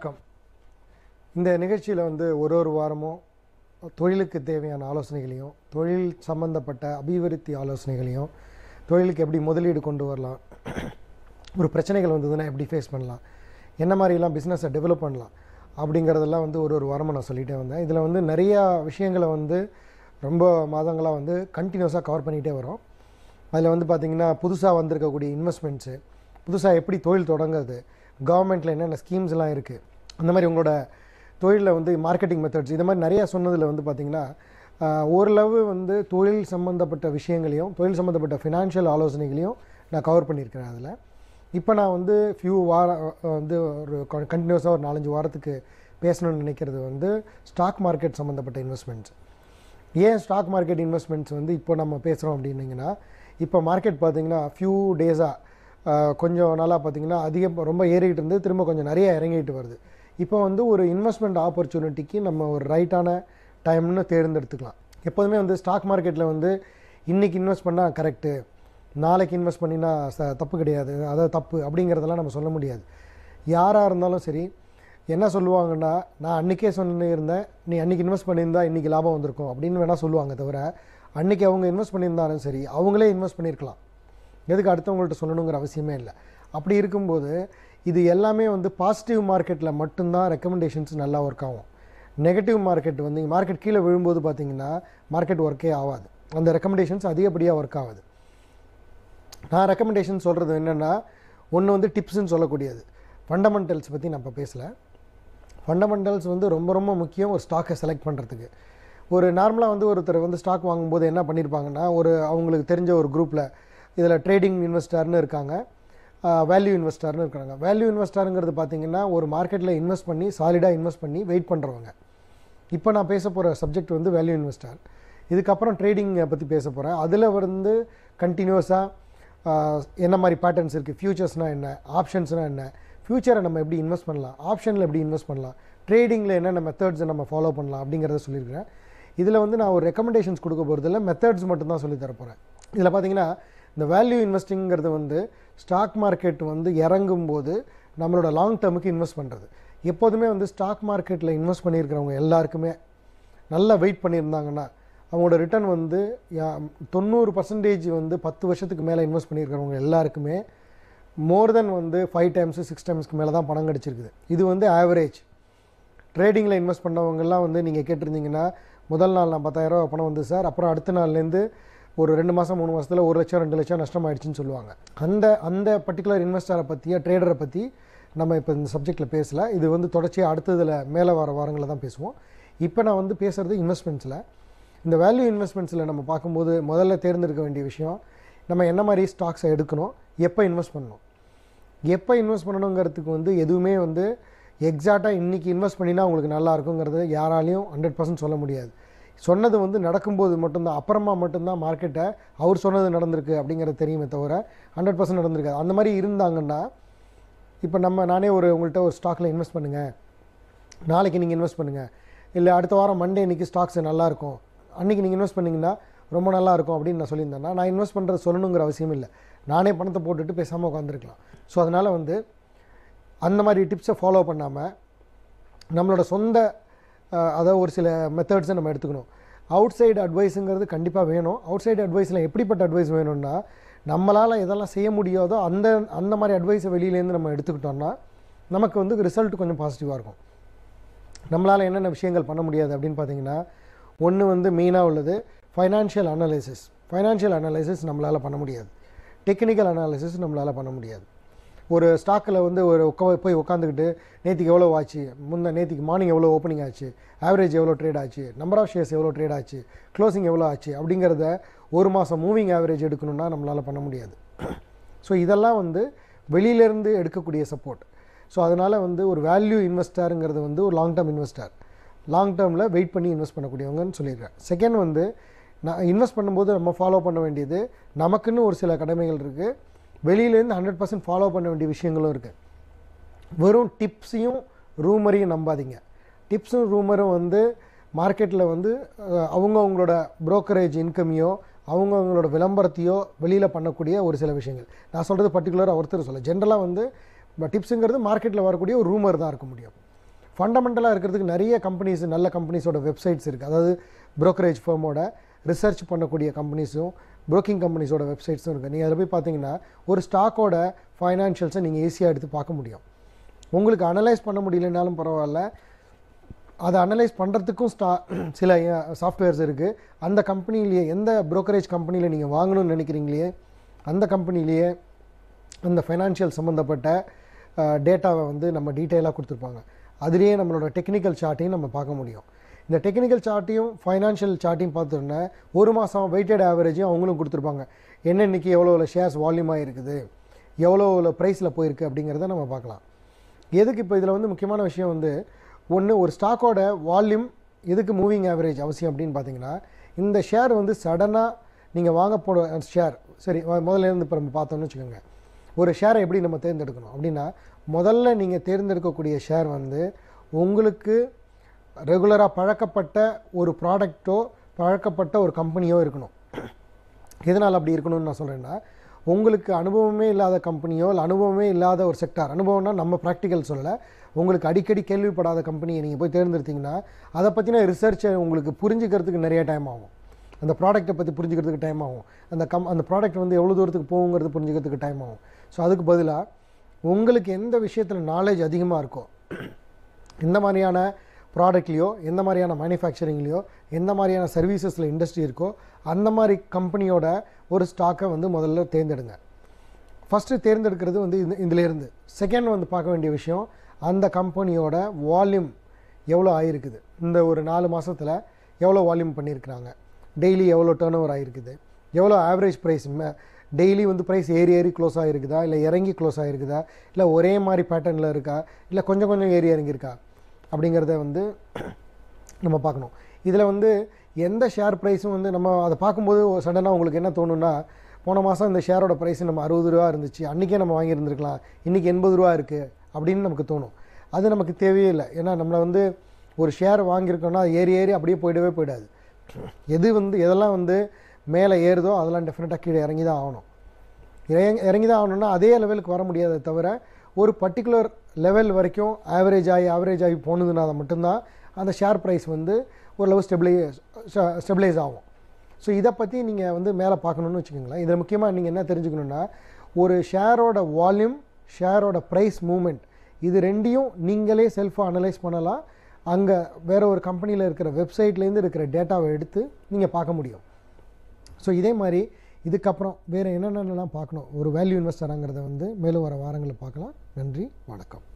வணக்கம் இந்த நிகழ்ச்சியில் வந்து ஒரு ஒரு வாரமும் தொழிலுக்கு தேவையான ஆலோசனைகளையும் தொழில் சம்பந்தப்பட்ட அபிவிருத்தி ஆலோசனைகளையும் தொழிலுக்கு எப்படி முதலீடு கொண்டு வரலாம் ஒரு பிரச்சனைகள் வந்ததுன்னா எப்படி ஃபேஸ் பண்ணலாம் என்ன மாதிரிலாம் பிஸ்னஸை டெவலப் பண்ணலாம் அப்படிங்கிறதெல்லாம் வந்து ஒரு ஒரு வாரமும் நான் சொல்லிகிட்டே வந்தேன் இதில் வந்து நிறையா விஷயங்களை வந்து ரொம்ப மாதங்களாக வந்து கண்டினியூஸாக கவர் பண்ணிகிட்டே வரோம் அதில் வந்து பார்த்திங்கன்னா புதுசாக வந்திருக்கக்கூடிய இன்வெஸ்ட்மெண்ட்ஸு புதுசாக எப்படி தொழில் தொடங்குறது கவர்மெண்ட்டில் என்னென்ன ஸ்கீம்ஸ்லாம் இருக்குது அந்த மாதிரி உங்களோட தொழிலில் வந்து மார்க்கெட்டிங் மெத்தட்ஸ் இது மாதிரி நிறையா சொன்னதில் வந்து பார்த்திங்கன்னா ஓரளவு வந்து தொழில் சம்மந்தப்பட்ட விஷயங்களையும் தொழில் சம்மந்தப்பட்ட ஃபினான்ஷியல் ஆலோசனைகளையும் நான் கவர் பண்ணியிருக்கிறேன் அதில் இப்போ நான் வந்து ஃபியூ வார வந்து ஒரு கண்டினியூஸாக ஒரு நாலஞ்சு வாரத்துக்கு பேசணும்னு நினைக்கிறது வந்து ஸ்டாக் மார்க்கெட் சம்மந்தப்பட்ட இன்வெஸ்ட்மெண்ட்ஸ் ஏன் ஸ்டாக் மார்க்கெட் இன்வெஸ்ட்மெண்ட்ஸ் வந்து இப்போ நம்ம பேசுகிறோம் அப்படின்னிங்கன்னா இப்போ மார்க்கெட் பார்த்திங்கன்னா ஃபியூ டேஸாக கொஞ்சம் நாளாக பார்த்திங்கன்னா அதிகம் ரொம்ப ஏறிக்கிட்டு இருந்து திரும்ப கொஞ்சம் நிறைய இறங்கிட்டு வருது இப்போ வந்து ஒரு இன்வெஸ்ட்மெண்ட் ஆப்பர்ச்சுனிட்டிக்கு நம்ம ஒரு ரைட்டான டைம்னு தேர்ந்தெடுத்துக்கலாம் எப்போதுமே வந்து ஸ்டாக் மார்க்கெட்டில் வந்து இன்றைக்கி இன்வெஸ்ட் பண்ணால் கரெக்டு நாளைக்கு இன்வெஸ்ட் பண்ணினா தப்பு கிடையாது அதாவது தப்பு அப்படிங்கிறதெல்லாம் நம்ம சொல்ல முடியாது யாராக இருந்தாலும் சரி என்ன சொல்லுவாங்கன்னா நான் அன்றைக்கே இருந்தேன் நீ அன்றைக்கி இன்வெஸ்ட் பண்ணியிருந்தா இன்றைக்கி லாபம் வந்திருக்கும் அப்படின்னு வேணால் சொல்லுவாங்க தவிர அன்றைக்கி அவங்க இன்வெஸ்ட் பண்ணியிருந்தாலும் சரி அவங்களே இன்வெஸ்ட் பண்ணியிருக்கலாம் எதுக்கு அடுத்தவங்கள்ட்ட சொல்லணுங்கிற அவசியமே இல்லை அப்படி இருக்கும்போது இது எல்லாமே வந்து பாசிட்டிவ் மார்க்கெட்டில் மட்டும்தான் ரெக்கமெண்டேஷன்ஸ் நல்லா ஒர்க் ஆகும் நெகட்டிவ் மார்க்கெட் வந்து மார்க்கெட் கீழே விழும்போது பார்த்தீங்கன்னா மார்க்கெட் ஒர்க்கே ஆகாது அந்த ரெக்கமெண்டேஷன்ஸ் அதிகப்படியாக ஒர்க் ஆகுது நான் ரெக்கமெண்டேஷன் சொல்கிறது என்னென்னா ஒன்று வந்து டிப்ஸ்ன்னு சொல்லக்கூடியது ஃபண்டமெண்டல்ஸ் பற்றி நம்ம பேசலை ஃபண்டமெண்டல்ஸ் வந்து ரொம்ப ரொம்ப முக்கியம் ஒரு ஸ்டாக்கை செலக்ட் பண்ணுறதுக்கு ஒரு நார்மலாக வந்து ஒருத்தர் வந்து ஸ்டாக் வாங்கும்போது என்ன பண்ணியிருப்பாங்கன்னா ஒரு அவங்களுக்கு தெரிஞ்ச ஒரு குரூப்பில் இதில் ட்ரேடிங் இன்வெஸ்டர்னு இருக்காங்க வேல்யூ இன்வெஸ்டர்னு இருக்காங்க வேல்யூ இன்வெஸ்டருங்கிறது பார்த்திங்கன்னா ஒரு மார்க்கெட்டில் இன்வெஸ்ட் பண்ணி சாலிடாக இன்வெஸ்ட் பண்ணி வெயிட் பண்ணுறவங்க இப்போ நான் பேச போகிற சப்ஜெக்ட் வந்து வேல்யூ இன்வெஸ்டர் இதுக்கப்புறம் ட்ரேடிங்கை பற்றி பேச போகிறேன் அதில் வந்து கண்டினியூஸாக என்ன மாதிரி பேட்டர்ன்ஸ் இருக்குது ஃப்யூச்சர்ஸ்னால் என்ன ஆப்ஷன்ஸ்னால் என்ன ஃப்யூச்சரை நம்ம எப்படி இன்வெஸ்ட் பண்ணலாம் ஆப்ஷனில் எப்படி இன்வெஸ்ட் பண்ணலாம் ட்ரேடிங்கில் என்னென்ன மெத்தட்ஸை நம்ம ஃபாலோ பண்ணலாம் அப்படிங்கிறத சொல்லியிருக்கிறேன் இதில் வந்து நான் ஒரு ரெக்கமெண்டேஷன்ஸ் கொடுக்க போகிறதில்ல மெத்தட்ஸ் மட்டும்தான் சொல்லி தரப்போகிறேன் இதில் பார்த்தீங்கன்னா இந்த வேல்யூ இன்வெஸ்டிங்கிறது வந்து ஸ்டாக் மார்க்கெட் வந்து இறங்கும் போது நம்மளோட லாங் டேர்முக்கு இன்வெஸ்ட் பண்ணுறது எப்போதுமே வந்து ஸ்டாக் மார்க்கெட்டில் இன்வெஸ்ட் பண்ணியிருக்கிறவங்க எல்லாருக்குமே நல்லா வெயிட் பண்ணியிருந்தாங்கன்னா அவங்களோட ரிட்டர்ன் வந்து தொண்ணூறு பர்சன்டேஜ் வந்து பத்து வருஷத்துக்கு மேலே இன்வெஸ்ட் பண்ணியிருக்கிறவங்க எல்லாருக்குமே மோர் தென் வந்து ஃபைவ் டைம்ஸு சிக்ஸ் டைம்ஸ்க்கு மேலே தான் பணம் கிடச்சிருக்குது இது வந்து ஆவரேஜ் ட்ரேடிங்கில் இன்வெஸ்ட் பண்ணவங்கெல்லாம் வந்து நீங்கள் கேட்டிருந்தீங்கன்னா முதல் நாள் நான் பத்தாயிரரூவா பணம் வந்து சார் அப்புறம் அடுத்த நாள்லேருந்து ஒரு ரெண்டு மாதம் மூணு மாதத்தில் ஒரு லட்சம் ரெண்டு லட்சம் நஷ்டம் ஆயிடுச்சுன்னு சொல்லுவாங்க அந்த அந்த பர்டிகுலர் இன்வெஸ்டரை பற்றிய ட்ரேடரை பற்றி நம்ம இப்போ இந்த சப்ஜெக்டில் பேசலை இது வந்து தொடர்ச்சியாக அடுத்ததில் மேலே வர வாரங்களில் தான் பேசுவோம் இப்போ நான் வந்து பேசுகிறது இன்வெஸ்ட்மெண்ட்ஸில் இந்த வேல்யூ இன்வெஸ்ட்மெண்ட்ஸில் நம்ம பார்க்கும்போது முதல்ல தேர்ந்தெடுக்க வேண்டிய விஷயம் நம்ம என்ன மாதிரி ஸ்டாக்ஸை எடுக்கணும் எப்போ இன்வெஸ்ட் பண்ணணும் எப்போ இன்வெஸ்ட் பண்ணணுங்கிறதுக்கு வந்து எதுவுமே வந்து எக்ஸாக்டாக இன்றைக்கி இன்வெஸ்ட் பண்ணினா உங்களுக்கு நல்லா இருக்குங்கிறது யாராலையும் ஹண்ட்ரட் பர்சன்ட் சொல்ல முடியாது சொன்னது வந்து நடக்கும்போது மட்டும்தான் அப்புறமா மட்டும்தான் மார்க்கெட்டை அவர் சொன்னது நடந்திருக்கு அப்படிங்கிறத தெரியுமே தவிர ஹண்ட்ரட் பர்சன்ட் நடந்திருக்காது அந்த மாதிரி இருந்தாங்கன்னா இப்போ நம்ம நானே ஒரு உங்கள்கிட்ட ஒரு ஸ்டாக்கில் இன்வெஸ்ட் பண்ணுங்கள் நாளைக்கு நீங்கள் இன்வெஸ்ட் பண்ணுங்கள் இல்லை அடுத்த வாரம் மண்டே இன்றைக்கி ஸ்டாக்ஸ் நல்லாயிருக்கும் அன்றைக்கி நீங்கள் இன்வெஸ்ட் பண்ணிங்கன்னா ரொம்ப நல்லாயிருக்கும் அப்படின்னு நான் சொல்லியிருந்தேன்னா நான் இன்வெஸ்ட் பண்ணுறது சொல்லணுங்கிற அவசியம் இல்லை நானே பணத்தை போட்டுட்டு பேசாமல் உட்காந்துருக்கலாம் ஸோ அதனால் வந்து அந்த மாதிரி டிப்ஸை ஃபாலோ பண்ணாமல் நம்மளோட சொந்த அதாவது ஒரு சில மெத்தட்ஸை நம்ம எடுத்துக்கணும் அவுட் சைடு அட்வைஸுங்கிறது கண்டிப்பாக வேணும் அவுட் சைடு அட்வைஸில் எப்படிப்பட்ட அட்வைஸ் வேணும்னா நம்மளால் எதெல்லாம் செய்ய முடியாதோ அந்த அந்த மாதிரி அட்வைஸை வெளியிலேருந்து நம்ம எடுத்துக்கிட்டோம்னா நமக்கு வந்து ரிசல்ட் கொஞ்சம் பாசிட்டிவாக இருக்கும் நம்மளால் என்னென்ன விஷயங்கள் பண்ண முடியாது அப்படின்னு பார்த்தீங்கன்னா ஒன்று வந்து மெயினாக உள்ளது ஃபைனான்ஷியல் அனாலிசிஸ் ஃபைனான்ஷியல் அனாலிசிஸ் நம்மளால் பண்ண முடியாது டெக்னிக்கல் அனாலிசிஸ் நம்மளால் பண்ண முடியாது ஒரு ஸ்டாக்கில் வந்து ஒரு உட்கா போய் உட்காந்துக்கிட்டு நேற்றுக்கு எவ்வளோ ஆச்சு முன்ன நேற்றுக்கு மார்னிங் எவ்வளோ ஓப்பனிங் ஆச்சு ஆவரேஜ் எவ்வளோ ட்ரேட் ஆச்சு நம்பர் ஆஃப் ஷேர்ஸ் எவ்வளோ ட்ரேட் ஆச்சு க்ளோசிங் எவ்வளோ ஆச்சு அப்படிங்கிறத ஒரு மாதம் மூவிங் ஆவரேஜ் எடுக்கணும்னா நம்மளால் பண்ண முடியாது ஸோ இதெல்லாம் வந்து வெளியிலேருந்து எடுக்கக்கூடிய சப்போர்ட் ஸோ அதனால் வந்து ஒரு வேல்யூ இன்வெஸ்டருங்கிறது வந்து ஒரு லாங் டேர்ம் இன்வெஸ்டர் லாங் டேர்மில் வெயிட் பண்ணி இன்வெஸ்ட் பண்ணக்கூடியவங்கன்னு சொல்லியிருக்கேன் செகண்ட் வந்து நான் இன்வெஸ்ட் பண்ணும்போது நம்ம ஃபாலோ பண்ண வேண்டியது நமக்குன்னு ஒரு சில கடமைகள் இருக்குது வெளியிலேருந்து ஹண்ட்ரட் பர்சன்ட் ஃபாலோ பண்ண வேண்டிய விஷயங்களும் இருக்குது வெறும் டிப்ஸையும் ரூமரையும் நம்பாதீங்க டிப்ஸும் ரூமரும் வந்து மார்க்கெட்டில் வந்து அவங்க அவங்களோட ப்ரோக்கரேஜ் இன்கமையோ அவங்க அவங்களோட விளம்பரத்தையோ வெளியில் பண்ணக்கூடிய ஒரு சில விஷயங்கள் நான் சொல்கிறது பர்டிகுலராக ஒருத்தர் சொல்ல ஜென்ரலாக வந்து டிப்ஸுங்கிறது மார்க்கெட்டில் வரக்கூடிய ஒரு ரூமர் தான் இருக்க முடியும் ஃபண்டமெண்டலாக இருக்கிறதுக்கு நிறைய கம்பெனிஸ் நல்ல கம்பெனிஸோட வெப்சைட்ஸ் இருக்குது அதாவது ப்ரோக்கரேஜ் ஃபேமோட ரிசர்ச் பண்ணக்கூடிய கம்பெனிஸும் ப்ரோக்கிங் கம்பெனிஸோட வெப்சைட்ஸும் இருக்குது நீங்கள் அதில் போய் பார்த்தீங்கன்னா ஒரு ஸ்டாக்கோட ஃபைனான்ஷியல்ஸை நீங்கள் ஈஸியாக எடுத்து பார்க்க முடியும் உங்களுக்கு அனலைஸ் பண்ண முடியலனாலும் பரவாயில்ல அதை அனலைஸ் பண்ணுறதுக்கும் ஸ்டா சில சாஃப்ட்வேர்ஸ் இருக்குது அந்த கம்பெனிலேயே எந்த ப்ரோக்கரேஜ் கம்பெனியில் நீங்கள் வாங்கணும்னு நினைக்கிறீங்களே அந்த கம்பெனிலேயே அந்த ஃபைனான்ஷியல் சம்மந்தப்பட்ட டேட்டாவை வந்து நம்ம டீட்டெயிலாக கொடுத்துருப்பாங்க அதுலேயே நம்மளோட டெக்னிக்கல் சார்ட்டையும் நம்ம பார்க்க முடியும் இந்த டெக்னிக்கல் சார்ட்டையும் ஃபைனான்ஷியல் சார்ட்டையும் பார்த்துருந்தேன் ஒரு மாதம் வெயிட்டட் ஆவரேஜையும் அவங்களும் கொடுத்துருப்பாங்க என்ன இன்றைக்கி எவ்வளோ ஷேர்ஸ் வால்யூமாக இருக்குது எவ்வளோ ப்ரைஸில் போயிருக்கு அப்படிங்கிறத நம்ம பார்க்கலாம் எதுக்கு இப்போ இதில் வந்து முக்கியமான விஷயம் வந்து ஒன்று ஒரு ஸ்டாக்கோட வால்யூம் எதுக்கு மூவிங் ஆவரேஜ் அவசியம் அப்படின்னு பார்த்தீங்கன்னா இந்த ஷேர் வந்து சடனாக நீங்கள் வாங்க போன ஷேர் சரி முதல்ல இருந்து இப்போ நம்ம பார்த்தோம்னு வச்சுக்கோங்க ஒரு ஷேரை எப்படி நம்ம தேர்ந்தெடுக்கணும் அப்படின்னா முதல்ல நீங்கள் தேர்ந்தெடுக்கக்கூடிய ஷேர் வந்து உங்களுக்கு ரெகுலராக பழக்கப்பட்ட ஒரு ப்ராடக்ட்டோ பழக்கப்பட்ட ஒரு கம்பெனியோ இருக்கணும் எதனால் அப்படி இருக்கணும்னு நான் சொல்கிறேன்னா உங்களுக்கு அனுபவமே இல்லாத கம்பெனியோ இல்லை அனுபவமே இல்லாத ஒரு செக்டார் அனுபவம்னா நம்ம ப்ராக்டிக்கல் சொல்ல உங்களுக்கு அடிக்கடி கேள்விப்படாத கம்பெனியை நீங்கள் போய் தேர்ந்தெடுத்திங்கன்னா அதை பற்றின ரிசர்ச்சை உங்களுக்கு புரிஞ்சுக்கிறதுக்கு நிறைய டைம் ஆகும் அந்த ப்ராடக்ட்டை பற்றி புரிஞ்சுக்கிறதுக்கு டைம் ஆகும் அந்த கம் அந்த ப்ராடக்ட் வந்து எவ்வளோ தூரத்துக்கு போகுங்கிறது புரிஞ்சுக்கிறதுக்கு டைம் ஆகும் ஸோ அதுக்கு பதிலாக உங்களுக்கு எந்த விஷயத்தில் நாலேஜ் அதிகமாக இருக்கோ இந்த மாதிரியான ப்ராடக்ட்லேயோ எந்த மாதிரியான மேனுஃபேக்சரிங்லேயோ எந்த மாதிரியான சர்வீசஸில் இண்டஸ்ட்ரி இருக்கோ அந்த மாதிரி கம்பெனியோட ஒரு ஸ்டாக்கை வந்து முதல்ல தேர்ந்தெடுங்க ஃபஸ்ட்டு தேர்ந்தெடுக்கிறது வந்து இந்த இதிலேருந்து செகண்ட் வந்து பார்க்க வேண்டிய விஷயம் அந்த கம்பெனியோட வால்யூம் எவ்வளோ ஆகிருக்குது இந்த ஒரு நாலு மாதத்தில் எவ்வளோ வால்யூம் பண்ணியிருக்கிறாங்க டெய்லி எவ்வளோ டேர்ன் ஓவர் ஆகிருக்குது எவ்வளோ ஆவரேஜ் ப்ரைஸ் டெய்லி வந்து ப்ரைஸ் ஏறி ஏறி க்ளோஸ் ஆகிருக்குதா இல்லை இறங்கி க்ளோஸ் ஆகிருக்குதா இல்லை ஒரே மாதிரி பேட்டர்னில் இருக்கா இல்லை கொஞ்சம் கொஞ்சம் ஏறி இறங்கியிருக்கா அப்படிங்கிறத வந்து நம்ம பார்க்கணும் இதில் வந்து எந்த ஷேர் ப்ரைஸும் வந்து நம்ம அதை பார்க்கும்போது சடனாக உங்களுக்கு என்ன தோணுன்னா போன மாதம் இந்த ஷேரோட ப்ரைஸ் நம்ம அறுபது ரூபா இருந்துச்சு அன்றைக்கே நம்ம வாங்கியிருந்துருக்கலாம் இன்றைக்கி எண்பது ரூபா இருக்குது அப்படின்னு நமக்கு தோணும் அது நமக்கு தேவையே இல்லை ஏன்னா நம்மளை வந்து ஒரு ஷேர் வாங்கியிருக்கோன்னா ஏறி ஏறி அப்படியே போயிடவே போயிடாது எது வந்து எதெல்லாம் வந்து மேலே ஏறுதோ அதெல்லாம் டெஃபினட்டாக கீழே இறங்கி தான் ஆகணும் இறங்கி இறங்கி தான் ஆகணும்னா அதே லெவலுக்கு வர முடியாத தவிர ஒரு பர்டிகுலர் லெவல் வரைக்கும் ஆவரேஜ் ஆகி ஆவரேஜ் ஆகி போனதுனால மட்டும்தான் அந்த ஷேர் ப்ரைஸ் வந்து ஓரளவு ஸ்டெபிளை ஸ்டெபிளைஸ் ஆகும் ஸோ இதை பற்றி நீங்கள் வந்து மேலே பார்க்கணுன்னு வச்சுக்கோங்களேன் இதில் முக்கியமாக நீங்கள் என்ன தெரிஞ்சுக்கணுன்னா ஒரு ஷேரோட வால்யூம் ஷேரோட ப்ரைஸ் மூமெண்ட் இது ரெண்டையும் நீங்களே செல்ஃபாக அனலைஸ் பண்ணலாம் அங்கே வேறு ஒரு கம்பெனியில் இருக்கிற வெப்சைட்லேருந்து இருக்கிற டேட்டாவை எடுத்து நீங்கள் பார்க்க முடியும் ஸோ இதே மாதிரி இதுக்கப்புறம் வேறு என்னென்னலாம் பார்க்கணும் ஒரு வேல்யூ இன்வெஸ்டராங்கிறத வந்து மேலும் வர வாரங்களில் பார்க்கலாம் நன்றி வணக்கம்